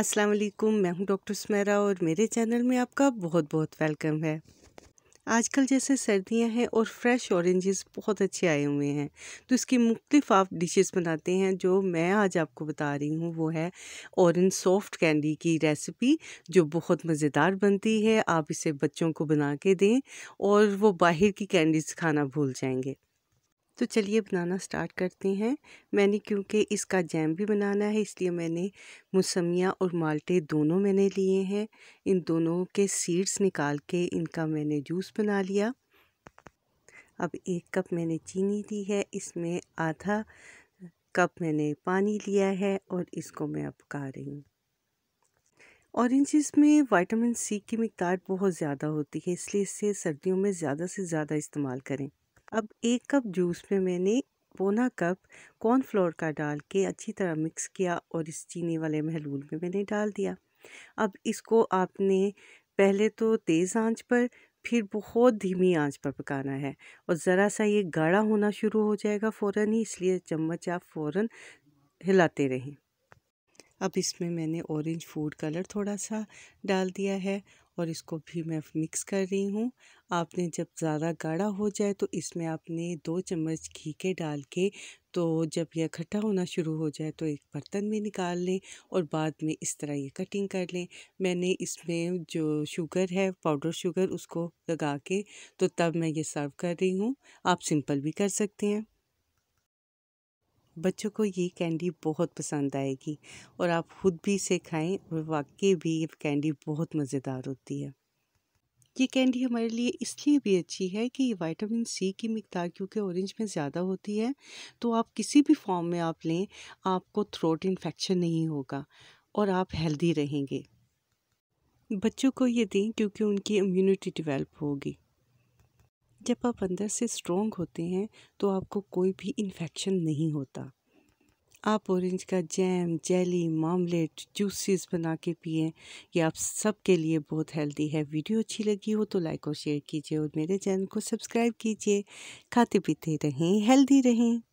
अस्सलाम वालेकुम मैं हूं डॉक्टर स्मेरा और मेरे चैनल में आपका बहुत बहुत वेलकम है आजकल जैसे सर्दियां हैं और फ्रेश ऑरेंजेस बहुत अच्छे आए हुए हैं तो इसकी मुख्तफ आप डिशेस बनाते हैं जो मैं आज आपको बता रही हूँ वो है ऑरेंज सॉफ्ट कैंडी की रेसिपी जो बहुत मज़ेदार बनती है आप इसे बच्चों को बना के दें और वो बाहर की कैंडीज़ खाना भूल जाएंगे तो चलिए बनाना स्टार्ट करते हैं मैंने क्योंकि इसका जैम भी बनाना है इसलिए मैंने मौसमिया और माल्टे दोनों मैंने लिए हैं इन दोनों के सीड्स निकाल के इनका मैंने जूस बना लिया अब एक कप मैंने चीनी ली है इसमें आधा कप मैंने पानी लिया है और इसको मैं अब पका रही हूँ ऑरेंजेस में विटामिन सी की मकदार बहुत ज़्यादा होती है इसलिए इसे सर्दियों में ज़्यादा से ज़्यादा इस्तेमाल करें अब एक कप जूस में मैंने पौना कप कॉर्नफ्लोर का डाल के अच्छी तरह मिक्स किया और इस चीनी वाले महलूल में मैंने डाल दिया अब इसको आपने पहले तो तेज़ आंच पर फिर बहुत धीमी आंच पर पकाना है और ज़रा सा ये गाढ़ा होना शुरू हो जाएगा फ़ौर ही इसलिए चम्मच आप फ़ौर हिलाते रहें अब इसमें मैंने ऑरेंज फूड कलर थोड़ा सा डाल दिया है और इसको भी मैं मिक्स कर रही हूँ आपने जब ज़्यादा गाढ़ा हो जाए तो इसमें आपने दो चम्मच घी के डाल के तो जब यह इकट्ठा होना शुरू हो जाए तो एक बर्तन में निकाल लें और बाद में इस तरह ये कटिंग कर लें मैंने इसमें जो शुगर है पाउडर शुगर उसको लगा के तो तब मैं ये सर्व कर रही हूँ आप सिंपल भी कर सकते हैं बच्चों को ये कैंडी बहुत पसंद आएगी और आप ख़ुद भी इसे खाएं और वाकई भी ये कैंडी बहुत मज़ेदार होती है ये कैंडी हमारे लिए इसलिए भी अच्छी है कि ये वाइटामिन सी की मकदार क्योंकि ऑरेंज में ज़्यादा होती है तो आप किसी भी फॉर्म में आप लें आपको थ्रोट इन्फेक्शन नहीं होगा और आप हेल्दी रहेंगे बच्चों को ये दें क्योंकि उनकी इम्यूनिटी डिवेलप होगी जब आप अंदर से स्ट्रोंग होते हैं तो आपको कोई भी इन्फेक्शन नहीं होता आप ऑरेंज का जैम जेली मामलेट जूसेस बना के पिए ये आप सब के लिए बहुत हेल्दी है वीडियो अच्छी लगी हो तो लाइक और शेयर कीजिए और मेरे चैनल को सब्सक्राइब कीजिए खाते पीते रहें हेल्दी रहें